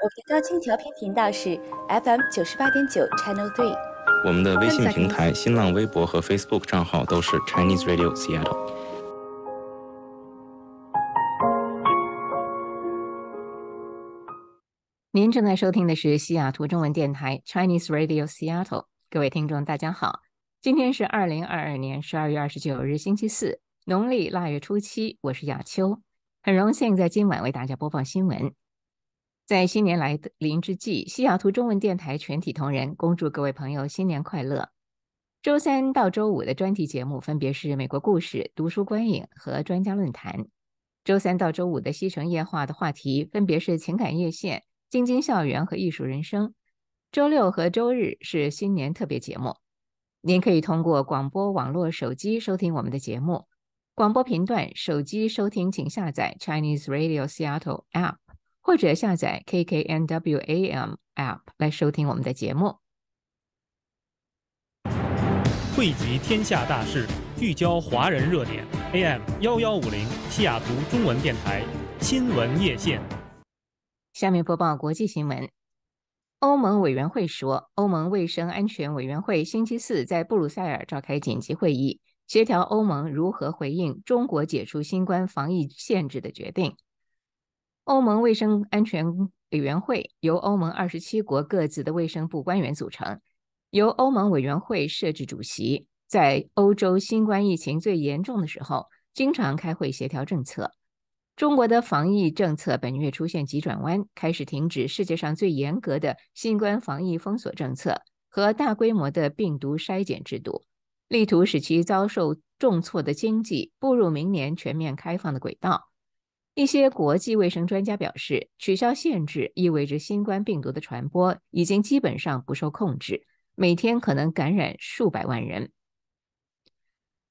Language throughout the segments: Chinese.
我们的高清调频频道是 FM 九十八点九 Channel Three。我们的微信平台、新浪微博和 Facebook 账号都是 Chinese Radio Seattle。您正在收听的是西雅图中文电台 Chinese Radio Seattle。各位听众，大家好，今天是二零二二年十二月二十九日，星期四，农历腊月初七。我是亚秋，很荣幸在今晚为大家播放新闻。在新年来临之际，西雅图中文电台全体同仁恭祝各位朋友新年快乐！周三到周五的专题节目分别是美国故事、读书观影和专家论坛；周三到周五的西城夜话的话题分别是情感夜线、京津校园和艺术人生；周六和周日是新年特别节目。您可以通过广播、网络、手机收听我们的节目。广播频段，手机收听请下载 Chinese Radio Seattle App。或者下载 KKNWAM app 来收听我们的节目。汇集天下大事，聚焦华人热点。AM 幺幺五零西雅图中文电台新闻夜线。下面播报国际新闻。欧盟委员会说，欧盟卫生安全委员会星期四在布鲁塞尔召开紧急会议，协调欧盟如何回应中国解除新冠防疫限制的决定。欧盟卫生安全委员会由欧盟二十七国各自的卫生部官员组成，由欧盟委员会设置主席，在欧洲新冠疫情最严重的时候，经常开会协调政策。中国的防疫政策本月出现急转弯，开始停止世界上最严格的新冠防疫封锁政策和大规模的病毒筛检制度，力图使其遭受重挫的经济步入明年全面开放的轨道。一些国际卫生专家表示，取消限制意味着新冠病毒的传播已经基本上不受控制，每天可能感染数百万人。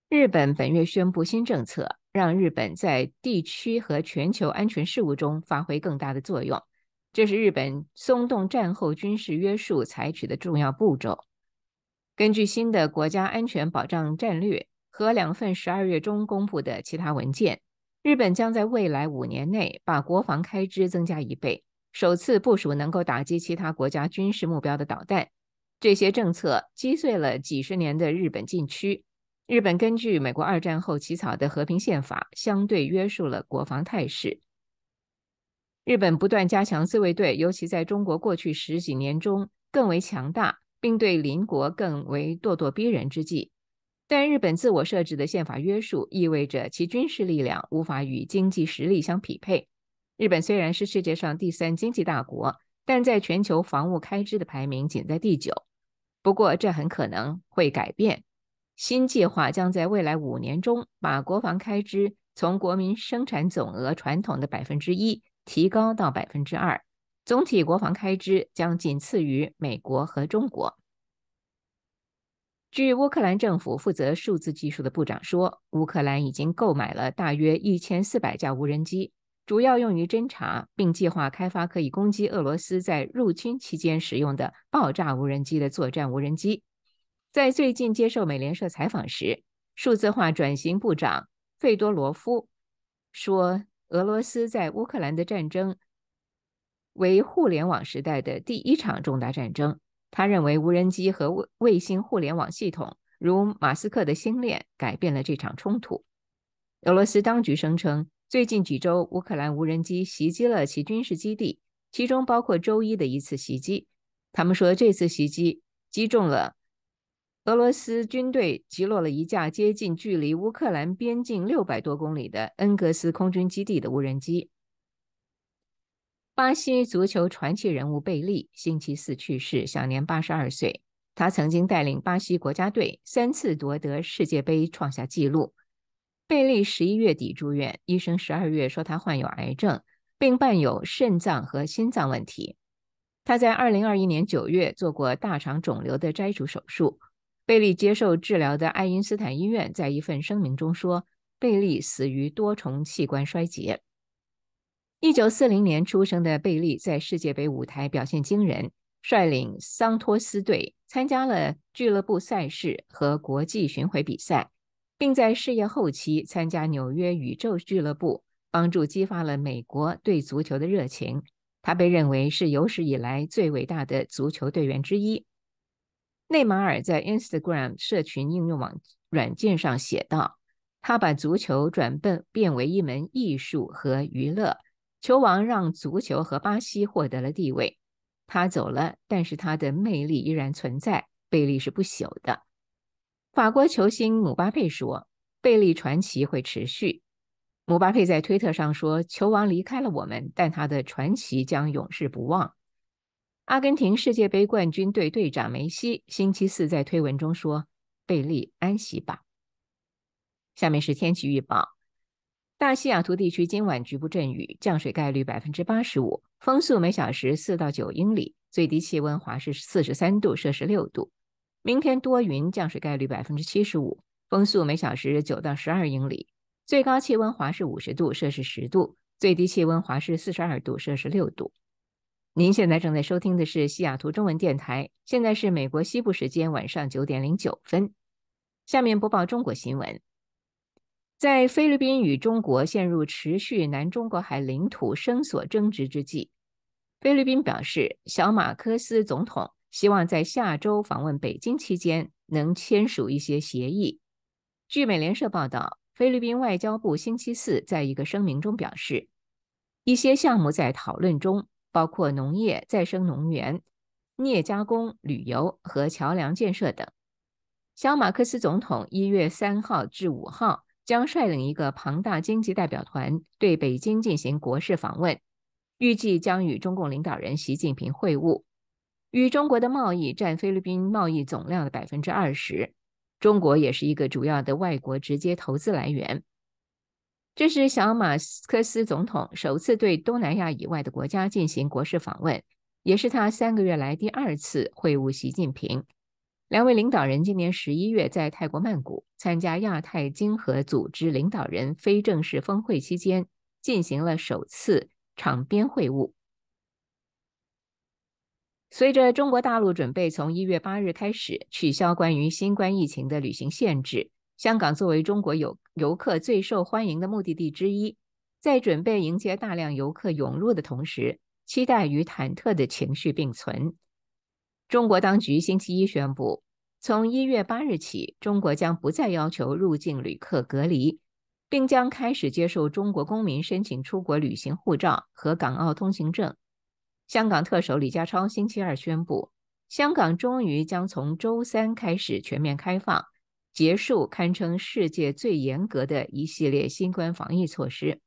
日本本月宣布新政策，让日本在地区和全球安全事务中发挥更大的作用。这是日本松动战后军事约束采取的重要步骤。根据新的国家安全保障战略和两份十二月中公布的其他文件。日本将在未来五年内把国防开支增加一倍，首次部署能够打击其他国家军事目标的导弹。这些政策击碎了几十年的日本禁区。日本根据美国二战后起草的和平宪法，相对约束了国防态势。日本不断加强自卫队，尤其在中国过去十几年中更为强大，并对邻国更为咄咄逼人之际。但日本自我设置的宪法约束意味着其军事力量无法与经济实力相匹配。日本虽然是世界上第三经济大国，但在全球防务开支的排名仅在第九。不过，这很可能会改变。新计划将在未来五年中把国防开支从国民生产总额传统的百分之一提高到百分之二，总体国防开支将仅次于美国和中国。据乌克兰政府负责数字技术的部长说，乌克兰已经购买了大约一千四百架无人机，主要用于侦察，并计划开发可以攻击俄罗斯在入侵期间使用的爆炸无人机的作战无人机。在最近接受美联社采访时，数字化转型部长费多罗夫说：“俄罗斯在乌克兰的战争为互联网时代的第一场重大战争。”他认为无人机和卫星互联网系统，如马斯克的星链，改变了这场冲突。俄罗斯当局声称，最近几周乌克兰无人机袭击了其军事基地，其中包括周一的一次袭击。他们说，这次袭击击中了俄罗斯军队，击落了一架接近距离乌克兰边境六百多公里的恩格斯空军基地的无人机。巴西足球传奇人物贝利星期四去世，享年八十二岁。他曾经带领巴西国家队三次夺得世界杯，创下纪录。贝利十一月底住院，医生十二月说他患有癌症，并伴有肾脏和心脏问题。他在二零二一年九月做过大肠肿瘤的摘除手术。贝利接受治疗的爱因斯坦医院在一份声明中说，贝利死于多重器官衰竭。一九四零年出生的贝利在世界杯舞台表现惊人，率领桑托斯队参加了俱乐部赛事和国际巡回比赛，并在事业后期参加纽约宇宙俱乐部，帮助激发了美国对足球的热情。他被认为是有史以来最伟大的足球队员之一。内马尔在 Instagram 社群应用网软件上写道：“他把足球转变变为一门艺术和娱乐。”球王让足球和巴西获得了地位。他走了，但是他的魅力依然存在。贝利是不朽的。法国球星姆巴佩说：“贝利传奇会持续。”姆巴佩在推特上说：“球王离开了我们，但他的传奇将永世不忘。”阿根廷世界杯冠军队队长梅西星期四在推文中说：“贝利安息吧。”下面是天气预报。大西雅图地区今晚局部阵雨，降水概率百分之八十五，风速每小时四到九英里，最低气温华氏四十三度，摄氏六度。明天多云，降水概率百分之七十五，风速每小时九到十二英里，最高气温华氏五十度，摄氏十度，最低气温华氏四十二度，摄氏六度。您现在正在收听的是西雅图中文电台，现在是美国西部时间晚上九点零九分。下面播报中国新闻。在菲律宾与中国陷入持续南中国海领土生索争执之际，菲律宾表示，小马克思总统希望在下周访问北京期间能签署一些协议。据美联社报道，菲律宾外交部星期四在一个声明中表示，一些项目在讨论中，包括农业、再生能源、镍加工、旅游和桥梁建设等。小马克思总统一月三号至五号。将率领一个庞大经济代表团对北京进行国事访问，预计将与中共领导人习近平会晤。与中国的贸易占菲律宾贸易总量的百分之二十，中国也是一个主要的外国直接投资来源。这是小马克思总统首次对东南亚以外的国家进行国事访问，也是他三个月来第二次会晤习近平。两位领导人今年十一月在泰国曼谷参加亚太经合组织领导人非正式峰会期间进行了首次场边会晤。随着中国大陆准备从一月八日开始取消关于新冠疫情的旅行限制，香港作为中国游游客最受欢迎的目的地之一，在准备迎接大量游客涌入的同时，期待与忐忑的情绪并存。中国当局星期一宣布，从一月八日起，中国将不再要求入境旅客隔离，并将开始接受中国公民申请出国旅行护照和港澳通行证。香港特首李家超星期二宣布，香港终于将从周三开始全面开放，结束堪称世界最严格的一系列新冠防疫措施。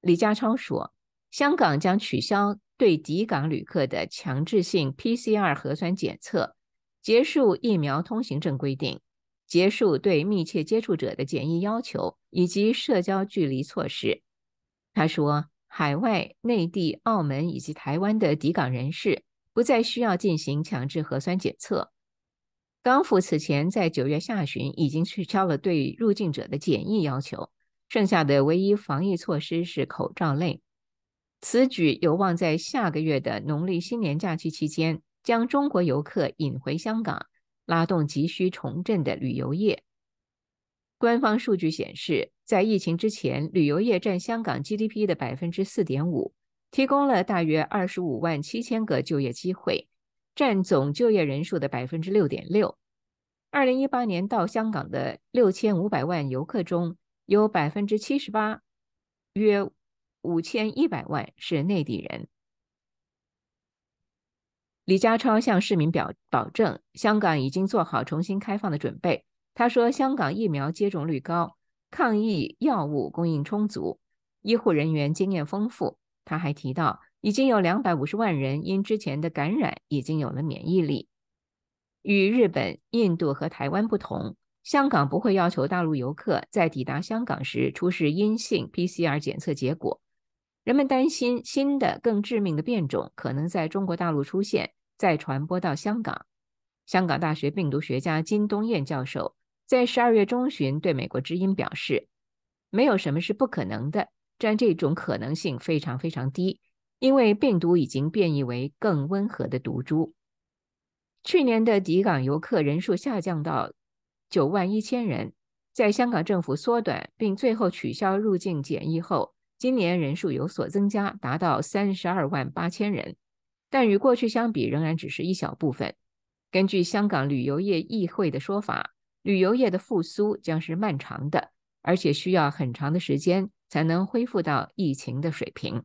李家超说，香港将取消。对抵港旅客的强制性 PCR 核酸检测结束，疫苗通行证规定结束，对密切接触者的检疫要求以及社交距离措施。他说，海外、内地、澳门以及台湾的抵港人士不再需要进行强制核酸检测。港府此前在九月下旬已经取消了对入境者的检疫要求，剩下的唯一防疫措施是口罩类。此举有望在下个月的农历新年假期期间将中国游客引回香港，拉动急需重振的旅游业。官方数据显示，在疫情之前，旅游业占香港 GDP 的百分之四点五，提供了大约二十五万七千个就业机会，占总就业人数的百分之六点六。二零一八年到香港的六千五百万游客中，有百分之七十八约。五千一百万是内地人。李家超向市民表保证，香港已经做好重新开放的准备。他说，香港疫苗接种率高，抗疫药物供应充足，医护人员经验丰富。他还提到，已经有两百五十万人因之前的感染已经有了免疫力。与日本、印度和台湾不同，香港不会要求大陆游客在抵达香港时出示阴性 PCR 检测结果。人们担心新的、更致命的变种可能在中国大陆出现，再传播到香港。香港大学病毒学家金东彦教授在十二月中旬对美国之音表示：“没有什么是不可能的，但这种可能性非常非常低，因为病毒已经变异为更温和的毒株。”去年的抵港游客人数下降到九万一千人，在香港政府缩短并最后取消入境检疫后。今年人数有所增加，达到三十二万八千人，但与过去相比，仍然只是一小部分。根据香港旅游业议会的说法，旅游业的复苏将是漫长的，而且需要很长的时间才能恢复到疫情的水平。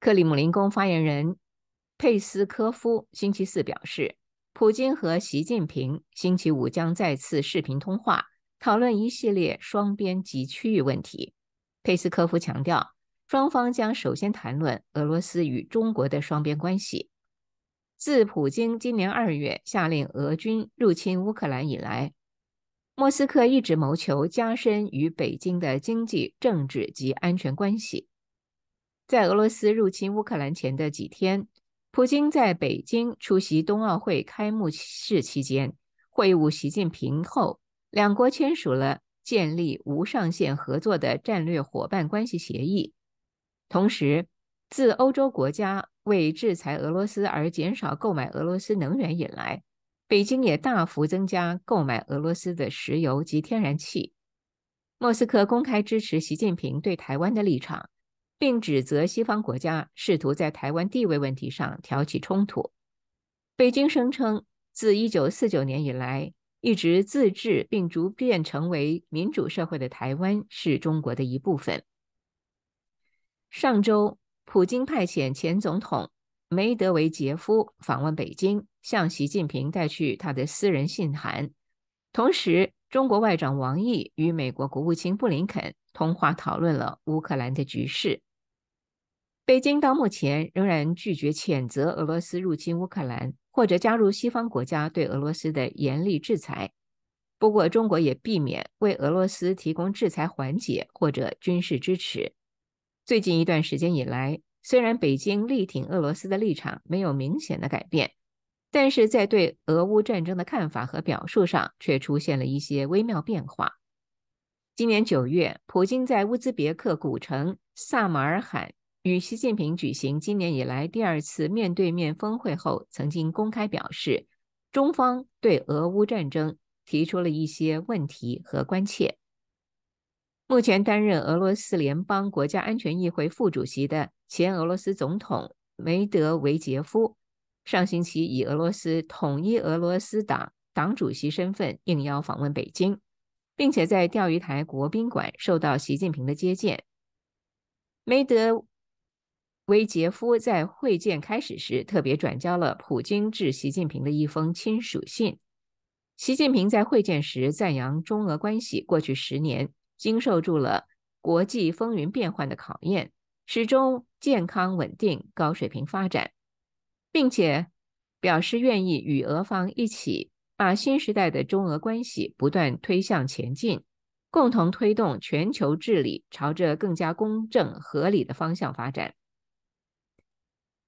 克里姆林宫发言人佩斯科夫星期四表示，普京和习近平星期五将再次视频通话。讨论一系列双边及区域问题。佩斯科夫强调，双方将首先谈论俄罗斯与中国的双边关系。自普京今年二月下令俄军入侵乌克兰以来，莫斯科一直谋求加深与北京的经济、政治及安全关系。在俄罗斯入侵乌克兰前的几天，普京在北京出席冬奥会开幕式期间会晤习近平后。两国签署了建立无上限合作的战略伙伴关系协议。同时，自欧洲国家为制裁俄罗斯而减少购买俄罗斯能源以来，北京也大幅增加购买俄罗斯的石油及天然气。莫斯科公开支持习近平对台湾的立场，并指责西方国家试图在台湾地位问题上挑起冲突。北京声称，自一九四九年以来。一直自治并逐渐成为民主社会的台湾是中国的一部分。上周，普京派遣前总统梅德韦杰夫访问北京，向习近平带去他的私人信函。同时，中国外长王毅与美国国务卿布林肯通话，讨论了乌克兰的局势。北京到目前仍然拒绝谴责俄罗斯入侵乌克兰。或者加入西方国家对俄罗斯的严厉制裁。不过，中国也避免为俄罗斯提供制裁缓解或者军事支持。最近一段时间以来，虽然北京力挺俄罗斯的立场没有明显的改变，但是在对俄乌战争的看法和表述上却出现了一些微妙变化。今年九月，普京在乌兹别克古城萨马尔罕。与习近平举行今年以来第二次面对面峰会后，曾经公开表示，中方对俄乌战争提出了一些问题和关切。目前担任俄罗斯联邦国家安全议会副主席的前俄罗斯总统梅德韦杰夫，上星期以俄罗斯统一俄罗斯党党主席身份应邀访问北京，并且在钓鱼台国宾馆受到习近平的接见。梅德。维杰夫在会见开始时特别转交了普京致习近平的一封亲属信。习近平在会见时赞扬中俄关系过去十年经受住了国际风云变幻的考验，始终健康稳定、高水平发展，并且表示愿意与俄方一起把新时代的中俄关系不断推向前进，共同推动全球治理朝着更加公正合理的方向发展。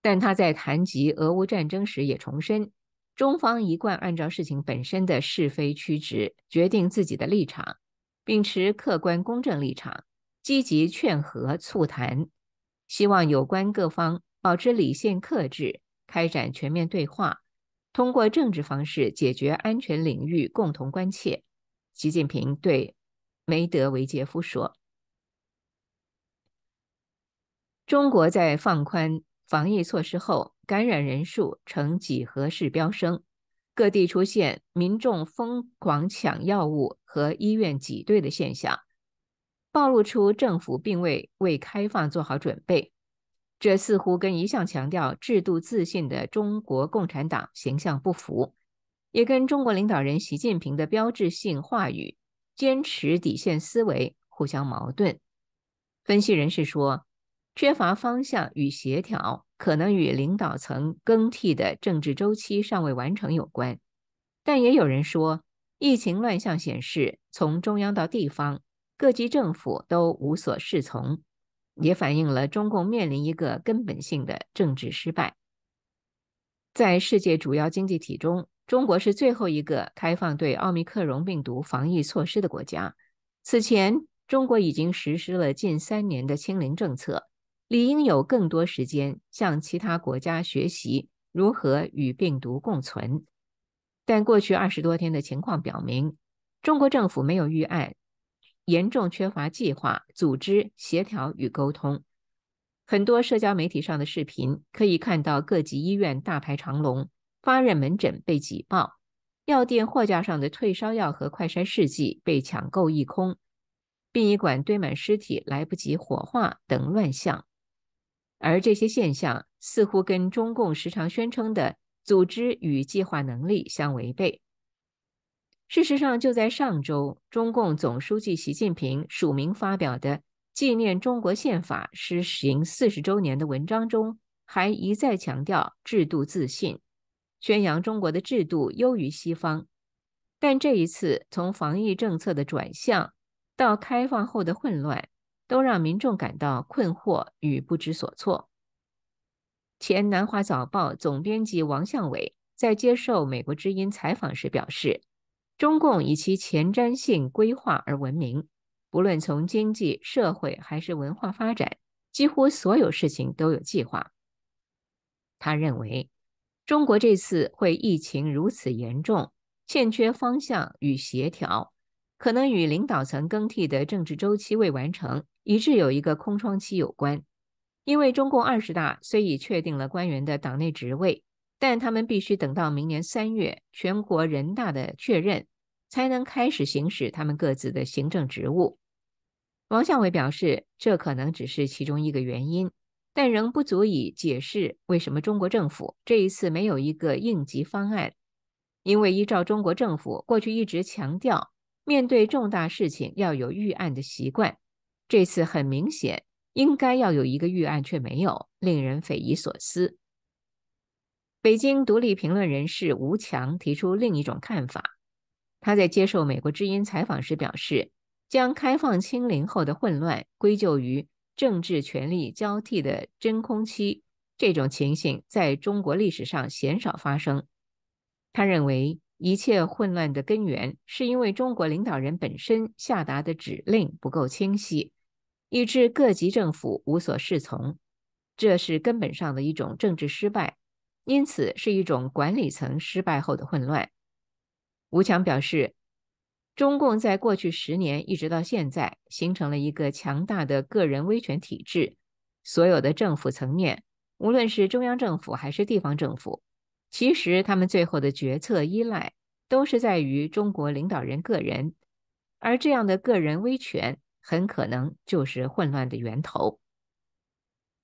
但他在谈及俄乌战争时，也重申，中方一贯按照事情本身的是非曲直决定自己的立场，秉持客观公正立场，积极劝和促谈，希望有关各方保持理性克制，开展全面对话，通过政治方式解决安全领域共同关切。习近平对梅德韦杰夫说：“中国在放宽。”防疫措施后，感染人数呈几何式飙升，各地出现民众疯狂抢药物和医院挤兑的现象，暴露出政府并未为开放做好准备。这似乎跟一向强调制度自信的中国共产党形象不符，也跟中国领导人习近平的标志性话语“坚持底线思维”互相矛盾。分析人士说。缺乏方向与协调，可能与领导层更替的政治周期尚未完成有关。但也有人说，疫情乱象显示，从中央到地方，各级政府都无所适从，也反映了中共面临一个根本性的政治失败。在世界主要经济体中，中国是最后一个开放对奥密克戎病毒防疫措施的国家。此前，中国已经实施了近三年的清零政策。理应有更多时间向其他国家学习如何与病毒共存，但过去二十多天的情况表明，中国政府没有预案，严重缺乏计划、组织、协调与沟通。很多社交媒体上的视频可以看到，各级医院大排长龙，发热门诊被挤爆，药店货架上的退烧药和快筛试剂被抢购一空，殡仪馆堆满尸体，来不及火化等乱象。而这些现象似乎跟中共时常宣称的组织与计划能力相违背。事实上，就在上周，中共总书记习近平署名发表的纪念中国宪法施行四十周年的文章中，还一再强调制度自信，宣扬中国的制度优于西方。但这一次，从防疫政策的转向到开放后的混乱。都让民众感到困惑与不知所措。前南华早报总编辑王向伟在接受美国之音采访时表示：“中共以其前瞻性规划而闻名，不论从经济社会还是文化发展，几乎所有事情都有计划。”他认为，中国这次会疫情如此严重，欠缺方向与协调，可能与领导层更替的政治周期未完成。以致有一个空窗期有关，因为中共二十大虽已确定了官员的党内职位，但他们必须等到明年三月全国人大的确认，才能开始行使他们各自的行政职务。王向伟表示，这可能只是其中一个原因，但仍不足以解释为什么中国政府这一次没有一个应急方案。因为依照中国政府过去一直强调，面对重大事情要有预案的习惯。这次很明显应该要有一个预案，却没有，令人匪夷所思。北京独立评论人士吴强提出另一种看法，他在接受美国之音采访时表示，将开放清零后的混乱归咎于政治权力交替的真空期，这种情形在中国历史上鲜少发生。他认为，一切混乱的根源是因为中国领导人本身下达的指令不够清晰。以致各级政府无所适从，这是根本上的一种政治失败，因此是一种管理层失败后的混乱。吴强表示，中共在过去十年一直到现在，形成了一个强大的个人威权体制。所有的政府层面，无论是中央政府还是地方政府，其实他们最后的决策依赖都是在于中国领导人个人，而这样的个人威权。很可能就是混乱的源头。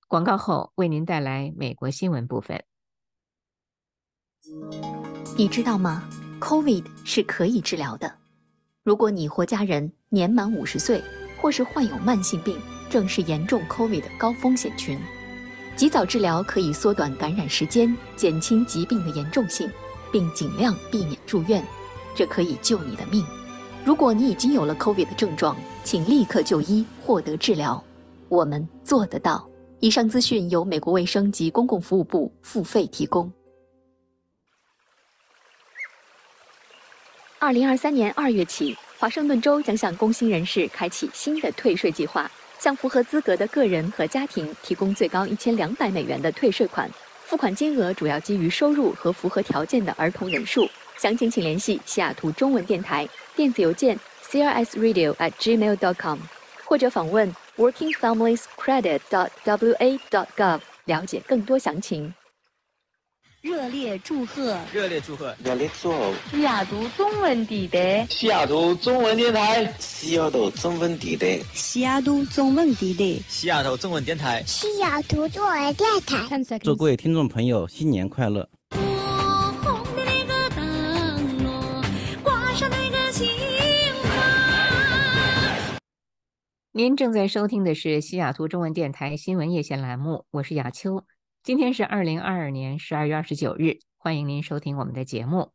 广告后为您带来美国新闻部分。你知道吗？COVID 是可以治疗的。如果你或家人年满五十岁，或是患有慢性病，正是严重 COVID 的高风险群。及早治疗可以缩短感染时间，减轻疾病的严重性，并尽量避免住院，这可以救你的命。如果你已经有了 COVID 的症状，请立刻就医获得治疗。我们做得到。以上资讯由美国卫生及公共服务部付费提供。二零二三年二月起，华盛顿州将向工薪人士开启新的退税计划，向符合资格的个人和家庭提供最高一千两百美元的退税款。付款金额主要基于收入和符合条件的儿童人数。详情请联系西雅图中文电台。电子邮件 c r s r a d i o at g m a i l c o m 或者访问 workingfamiliescredit.wa.gov 了解更多详情。热烈祝贺！热烈祝贺！热烈祝贺！西雅图中文地带，西雅图中文电台。西雅图中文地带，西雅图中文地带，西雅图中文电台。西雅图中文电台。祝各位听众朋友新年快乐！您正在收听的是西雅图中文电台新闻夜线栏目，我是雅秋。今天是二零二二年十二月二十九日，欢迎您收听我们的节目，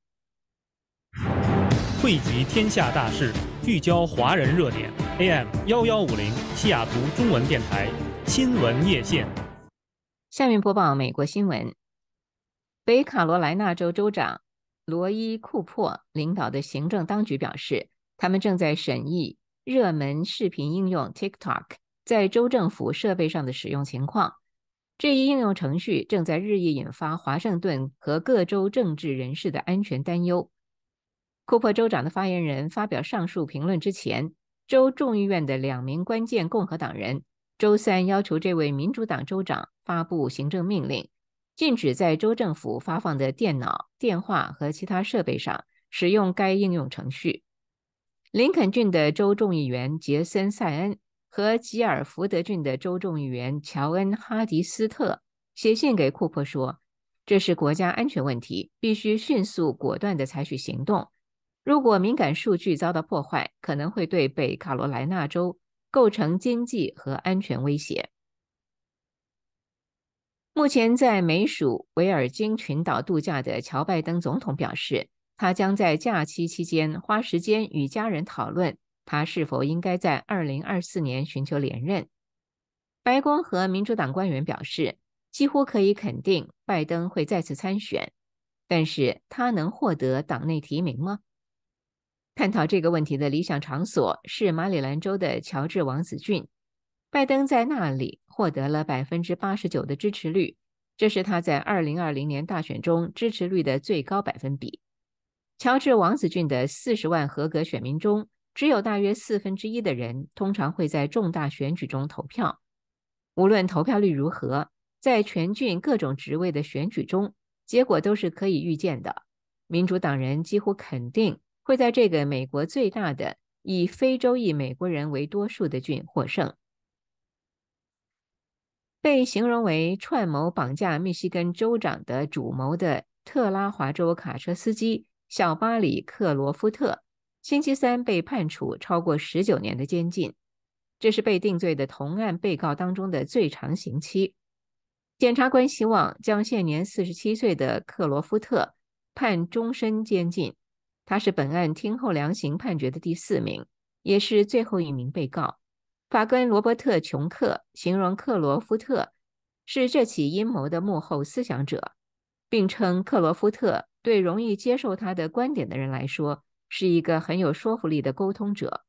汇集天下大事，聚焦华人热点。AM 幺幺五零，西雅图中文电台新闻夜线。下面播报美国新闻：北卡罗来纳州州长。罗伊·库珀领导的行政当局表示，他们正在审议热门视频应用 TikTok 在州政府设备上的使用情况。这一应用程序正在日益引发华盛顿和各州政治人士的安全担忧。库珀州长的发言人发表上述评论之前，州众议院的两名关键共和党人周三要求这位民主党州长发布行政命令。禁止在州政府发放的电脑、电话和其他设备上使用该应用程序。林肯郡的州众议员杰森·塞恩和吉尔福德郡的州众议员乔恩·哈迪斯特写信给库珀说：“这是国家安全问题，必须迅速果断的采取行动。如果敏感数据遭到破坏，可能会对北卡罗莱纳州构成经济和安全威胁。”目前在美属维尔京群岛度假的乔·拜登总统表示，他将在假期期间花时间与家人讨论他是否应该在2024年寻求连任。白宫和民主党官员表示，几乎可以肯定拜登会再次参选，但是他能获得党内提名吗？探讨这个问题的理想场所是马里兰州的乔治王子郡，拜登在那里。获得了百分之八十九的支持率，这是他在二零二零年大选中支持率的最高百分比。乔治王子郡的四十万合格选民中，只有大约四分之一的人通常会在重大选举中投票。无论投票率如何，在全郡各种职位的选举中，结果都是可以预见的。民主党人几乎肯定会在这个美国最大的以非洲裔美国人为多数的郡获胜。被形容为串谋绑架密西根州长的主谋的特拉华州卡车司机小巴里·克罗夫特，星期三被判处超过十九年的监禁，这是被定罪的同案被告当中的最长刑期。检察官希望将现年四十七岁的克罗夫特判终身监禁。他是本案听后量刑判决的第四名，也是最后一名被告。法官罗伯特·琼克形容克罗夫特是这起阴谋的幕后思想者，并称克罗夫特对容易接受他的观点的人来说是一个很有说服力的沟通者。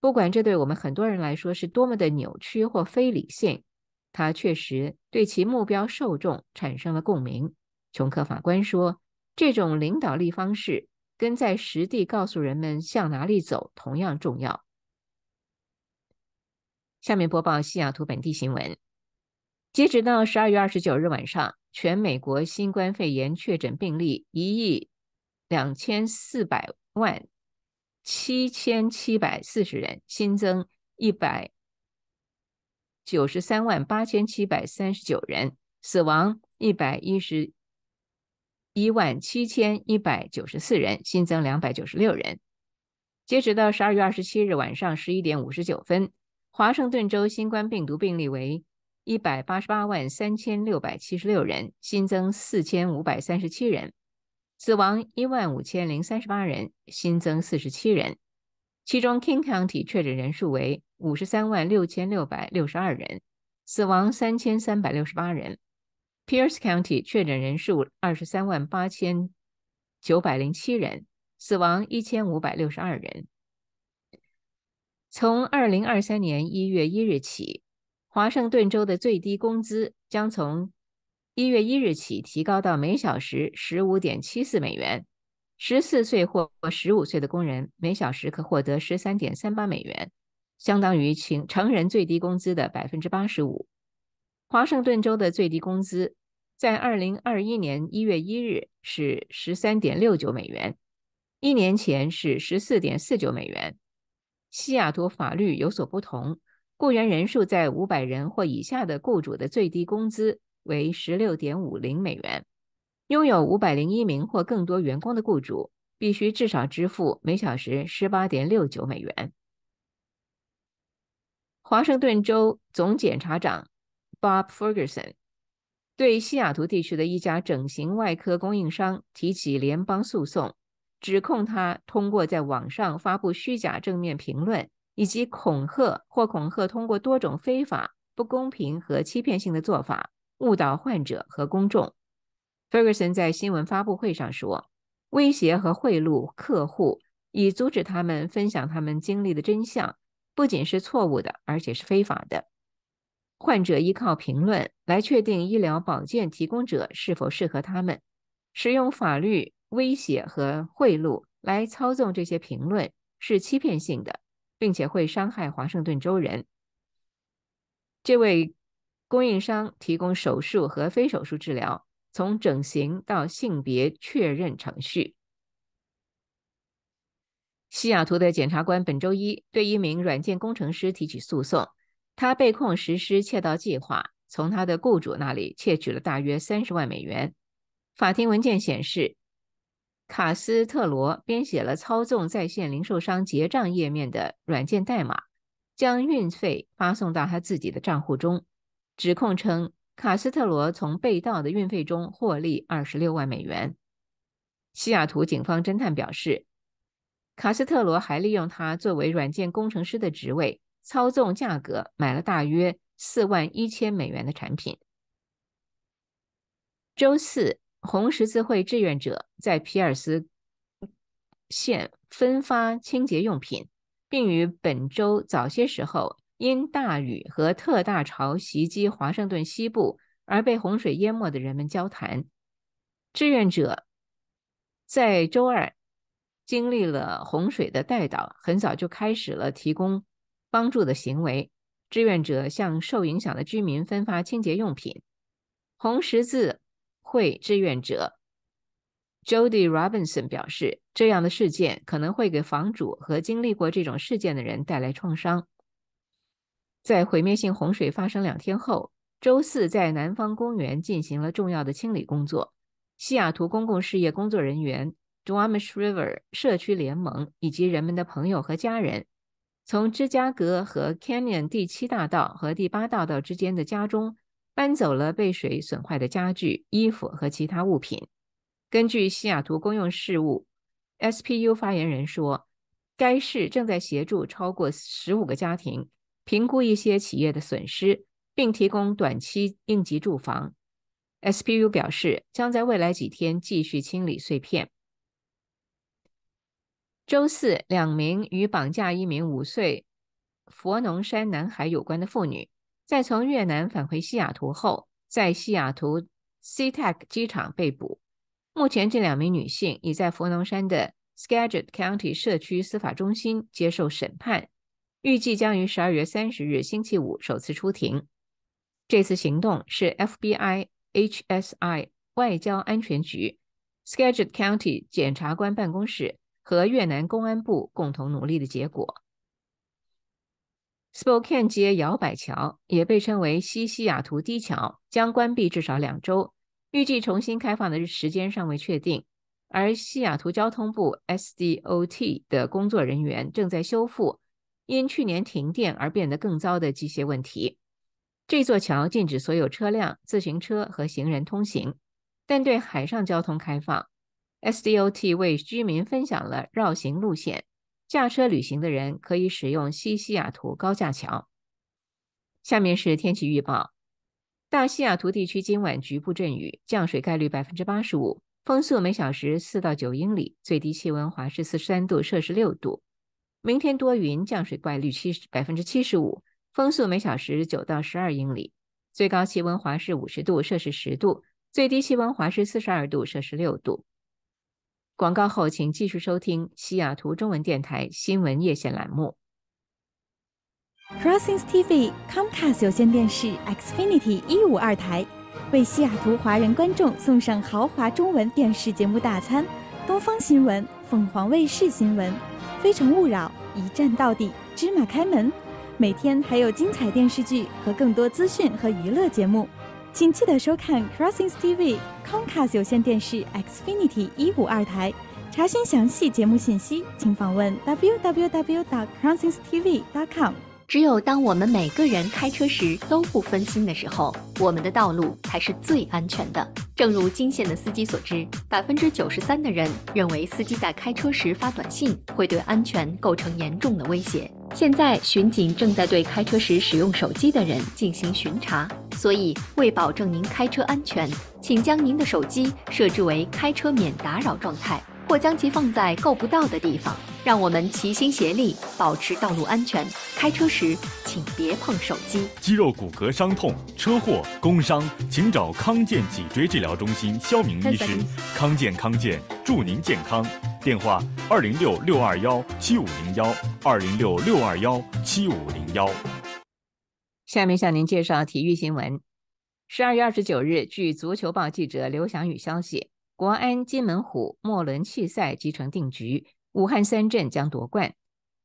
不管这对我们很多人来说是多么的扭曲或非理性，他确实对其目标受众产生了共鸣。琼克法官说：“这种领导力方式跟在实地告诉人们向哪里走同样重要。”下面播报西雅图本地新闻。截止到十二月二十九日晚上，全美国新冠肺炎确诊病例一亿两千四百万七千七百四十人，新增一百九十三万八千七百三十九人，死亡一百一十一万七千一百九十四人，新增两百九十六人。截止到十二月二十七日晚上十一点五十九分。华盛顿州新冠病毒病例为一百八十八万三千六百七十六人，新增四千五百三十七人，死亡一万五千零三十八人，新增四十七人。其中，King County 确诊人数为五十三万六千六百六十二人，死亡三千三百六十八人；Pierce County 确诊人数二十三万八千九百零七人，死亡一千五百六十二人。从二零二三年一月一日起，华盛顿州的最低工资将从一月一日起提高到每小时十五点七四美元。十四岁或十五岁的工人每小时可获得十三点三八美元，相当于成成人最低工资的百分之八十五。华盛顿州的最低工资在二零二一年一月一日是十三点六九美元，一年前是十四点四九美元。西雅图法律有所不同。雇员人数在五百人或以下的雇主的最低工资为十六点五零美元。拥有五百零一名或更多员工的雇主必须至少支付每小时十八点六九美元。华盛顿州总检察长 Bob Ferguson 对西雅图地区的一家整形外科供应商提起联邦诉讼。指控他通过在网上发布虚假正面评论，以及恐吓或恐吓，通过多种非法、不公平和欺骗性的做法误导患者和公众。Ferguson 在新闻发布会上说：“威胁和贿赂客户以阻止他们分享他们经历的真相，不仅是错误的，而且是非法的。患者依靠评论来确定医疗保健提供者是否适合他们，使用法律。”威胁和贿赂来操纵这些评论是欺骗性的，并且会伤害华盛顿州人。这位供应商提供手术和非手术治疗，从整形到性别确认程序。西雅图的检察官本周一对一名软件工程师提起诉讼，他被控实施窃盗计划，从他的雇主那里窃取了大约三十万美元。法庭文件显示。卡斯特罗编写了操纵在线零售商结账页面的软件代码，将运费发送到他自己的账户中。指控称，卡斯特罗从被盗的运费中获利二十六万美元。西雅图警方侦探表示，卡斯特罗还利用他作为软件工程师的职位操纵价格，买了大约四万一千美元的产品。周四。红十字会志愿者在皮尔斯县分发清洁用品，并与本周早些时候因大雨和特大潮袭击华盛顿西部而被洪水淹没的人们交谈。志愿者在周二经历了洪水的带倒，很早就开始了提供帮助的行为。志愿者向受影响的居民分发清洁用品。红十字。会志愿者 Jody Robinson 表示，这样的事件可能会给房主和经历过这种事件的人带来创伤。在毁灭性洪水发生两天后，周四在南方公园进行了重要的清理工作。西雅图公共事业工作人员 Duwamish River 社区联盟以及人们的朋友和家人，从芝加哥和 Canyon 第七大道和第八大道之间的家中。搬走了被水损坏的家具、衣服和其他物品。根据西雅图公用事务 （SPU） 发言人说，该市正在协助超过十五个家庭评估一些企业的损失，并提供短期应急住房。SPU 表示，将在未来几天继续清理碎片。周四，两名与绑架一名五岁佛农山男孩有关的妇女。在从越南返回西雅图后，在西雅图 SeaTac 机场被捕。目前，这两名女性已在佛龙山的 Skagit County 社区司法中心接受审判，预计将于十二月三十日星期五首次出庭。这次行动是 FBI、HSI 外交安全局、Skagit County 检察官办公室和越南公安部共同努力的结果。Spokane 街摇摆桥也被称为西西雅图低桥，将关闭至少两周，预计重新开放的时间尚未确定。而西雅图交通部 （SDOT） 的工作人员正在修复因去年停电而变得更糟的机械问题。这座桥禁止所有车辆、自行车和行人通行，但对海上交通开放。SDOT 为居民分享了绕行路线。驾车旅行的人可以使用西西雅图高架桥。下面是天气预报：大西雅图地区今晚局部阵雨，降水概率百分之八十五，风速每小时四到九英里，最低气温华氏四十三度，摄氏六度。明天多云，降水概率七百分之七十五，风速每小时九到十二英里，最高气温华氏五十度，摄氏十度，最低气温华氏四十二度，摄氏六度。广告后，请继续收听西雅图中文电台新闻夜线栏目。Crossing TV Comcast 有线电视 Xfinity 一五二台，为西雅图华人观众送上豪华中文电视节目大餐：东方新闻、凤凰卫视新闻、非诚勿扰、一站到底、芝麻开门，每天还有精彩电视剧和更多资讯和娱乐节目。请记得收看 Crossing TV Comcast 有线电视 Xfinity 一五二台，查询详细节目信息，请访问 www.crossings tv.com。只有当我们每个人开车时都不分心的时候，我们的道路才是最安全的。正如金线的司机所知，百分之九十三的人认为司机在开车时发短信会对安全构成严重的威胁。现在，巡警正在对开车时使用手机的人进行巡查，所以为保证您开车安全，请将您的手机设置为开车免打扰状态。或将其放在够不到的地方，让我们齐心协力，保持道路安全。开车时，请别碰手机。肌肉骨骼伤痛、车祸、工伤，请找康健脊椎治疗中心肖明医师。康健，康健，祝您健康。电话：二零六六二幺七五零幺。二零六六二幺七五零幺。下面向您介绍体育新闻。十二月二十九日，据足球报记者刘翔宇消息。国安、金门虎末轮弃赛即成定局，武汉三镇将夺冠。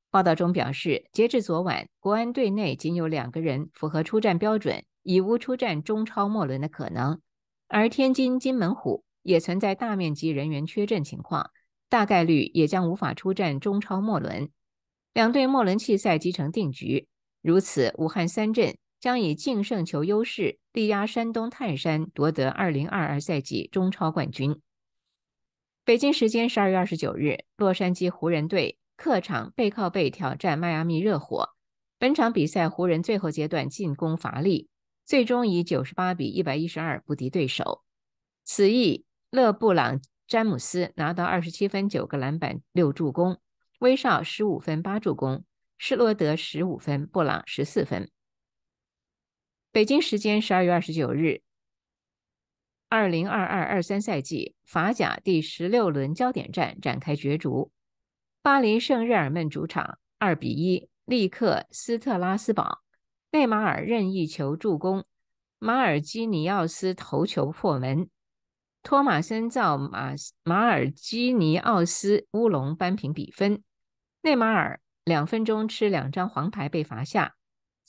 报道中表示，截至昨晚，国安队内仅有两个人符合出战标准，已无出战中超末轮的可能；而天津金门虎也存在大面积人员缺阵情况，大概率也将无法出战中超末轮。两队末轮弃赛即成定局，如此，武汉三镇。将以净胜球优势力压山东泰山夺得二零二二赛季中超冠军。北京时间十二月二十九日，洛杉矶湖人队客场背靠背挑战迈阿密热火。本场比赛湖人最后阶段进攻乏力，最终以九十八比一百一十二不敌对手。此役，勒布朗詹姆斯拿到二十七分九个篮板六助攻，威少十五分八助攻，施罗德十五分，布朗十四分。北京时间十二月二十九日，二零二二二三赛季法甲第十六轮焦点战展开角逐。巴黎圣日耳曼主场二比一力克斯特拉斯堡，内马尔任意球助攻，马尔基尼奥斯头球破门。托马森造马马尔基尼奥斯乌龙扳平比分，内马尔两分钟吃两张黄牌被罚下。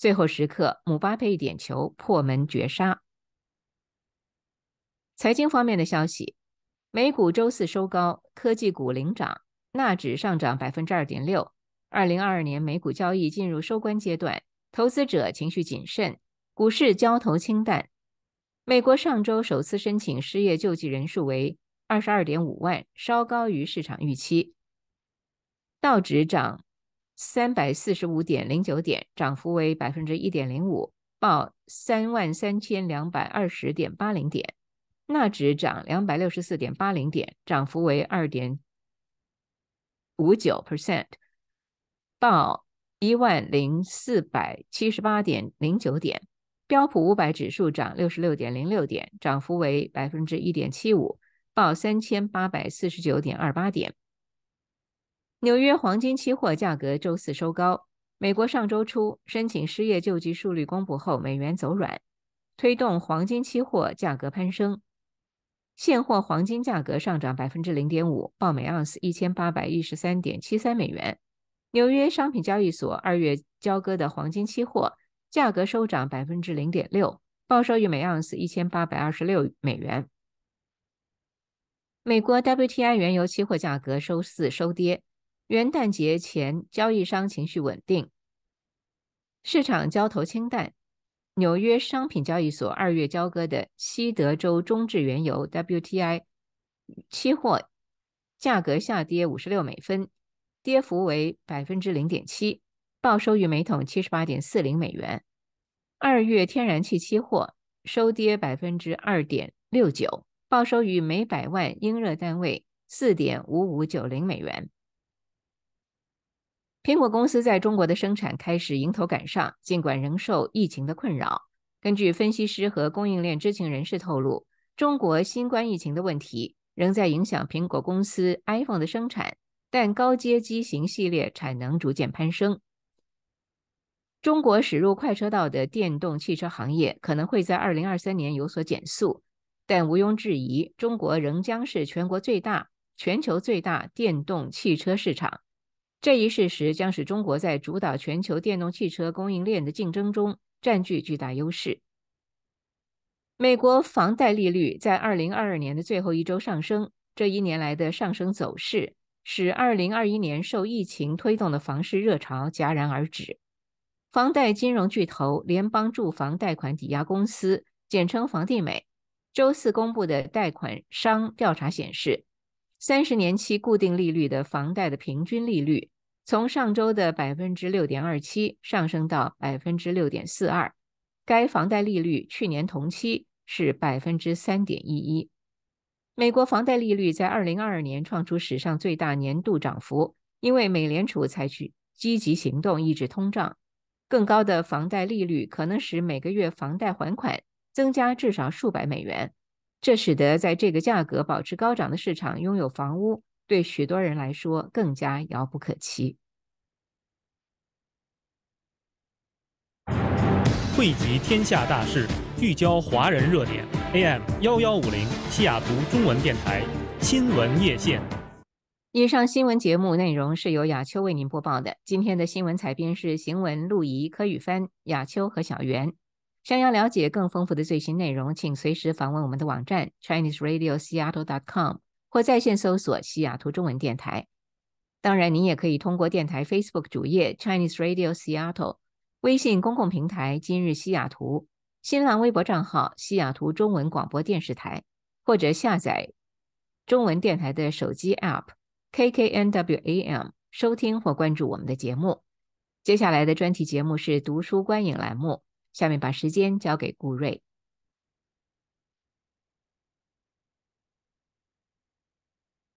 最后时刻，姆巴佩点球破门绝杀。财经方面的消息：美股周四收高，科技股领涨，纳指上涨百分之二点六。二零二二年美股交易进入收官阶段，投资者情绪谨慎，股市交投清淡。美国上周首次申请失业救济人数为二十二点五万，稍高于市场预期。道指涨。三百四十五点零九点，涨幅为百分之一点零五，报三万三千两百二十点八零点。纳指涨两百六十四点八零点，涨幅为二点五九 percent，报一万零四百七十八点零九点。标普五百指数涨六十六点零六点，涨幅为百分之一点七五，报三千八百四十九点二八点。纽约黄金期货价格周四收高。美国上周初申请失业救济数率公布后，美元走软，推动黄金期货价格攀升。现货黄金价格上涨百分之零点五，报每盎司一千八百一十三点七三美元。纽约商品交易所二月交割的黄金期货价格收涨百分之零点六，报收于每盎司一千八百二十六美元。美国 WTI 原油期货价格周四收跌。元旦节前，交易商情绪稳定，市场交投清淡。纽约商品交易所二月交割的西德州中质原油 （WTI） 期货价格下跌五十六美分，跌幅为百分之零点七，报收于每桶七十八点四零美元。二月天然气期货收跌百分之二点六九，报收于每百万英热单位四点五五九零美元。苹果公司在中国的生产开始迎头赶上，尽管仍受疫情的困扰。根据分析师和供应链知情人士透露，中国新冠疫情的问题仍在影响苹果公司 iPhone 的生产，但高阶机型系列产能逐渐攀升。中国驶入快车道的电动汽车行业可能会在2023年有所减速，但毋庸置疑，中国仍将是全国最大、全球最大电动汽车市场。这一事实将使中国在主导全球电动汽车供应链的竞争中占据巨大优势。美国房贷利率在二零二二年的最后一周上升，这一年来的上升走势使二零二一年受疫情推动的房市热潮戛然而止。房贷金融巨头联邦住房贷款抵押公司（简称房地美）周四公布的贷款商调查显示。三十年期固定利率的房贷的平均利率，从上周的百分之六点二七上升到百分之六点四二。该房贷利率去年同期是百分之三点一一。美国房贷利率在二零二二年创出史上最大年度涨幅，因为美联储采取积极行动抑制通胀。更高的房贷利率可能使每个月房贷还款增加至少数百美元。这使得在这个价格保持高涨的市场拥有房屋，对许多人来说更加遥不可及。汇集天下大事，聚焦华人热点。AM 幺幺五零西雅图中文电台新闻夜线。以上新闻节目内容是由雅秋为您播报的。今天的新闻采编是邢文、陆怡、柯宇帆、雅秋和小袁。想要了解更丰富的最新内容，请随时访问我们的网站 chinese.radio.seattle.com 或在线搜索西雅图中文电台。当然，您也可以通过电台 Facebook 主页 Chinese Radio Seattle、微信公共平台今日西雅图、新浪微博账号西雅图中文广播电视台，或者下载中文电台的手机 App KKNWAM，收听或关注我们的节目。接下来的专题节目是读书观影栏目。下面把时间交给顾瑞。